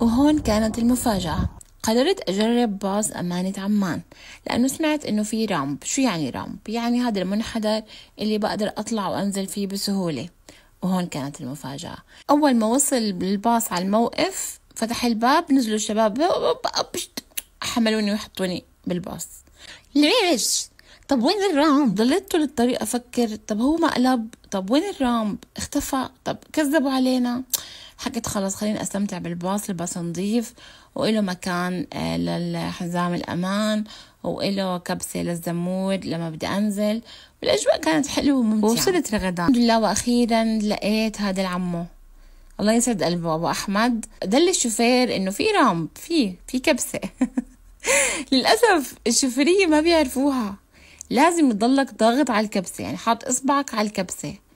وهون كانت المفاجأة قررت أجرب باص أمانة عمان لأنه سمعت إنه في رامب شو يعني رامب؟ يعني هذا المنحدر اللي بقدر أطلع وأنزل فيه بسهولة وهون كانت المفاجأة أول ما وصل الباص على الموقف فتح الباب نزلوا الشباب حملوني وحطوني بالباص ليش؟ طب وين الرامب؟ ضليت طول الطريق أفكر طب هو مقلب؟ طب وين الرامب؟ اختفى طب كذبوا علينا حكيت خلص خليني استمتع بالباص الباص نظيف وإله مكان آه، للحزام الأمان وإله كبسة للزمود لما بدي أنزل والأجواء كانت حلوة وممتعة ووصلت لغدا الحمد لله وأخيرا لقيت هذا العمو الله يسعد قلبه أبو أحمد دل الشوفير إنه في رامب في في كبسة للأسف الشوفيرية ما بيعرفوها لازم يضلك ضاغط على الكبسة يعني حاط إصبعك على الكبسة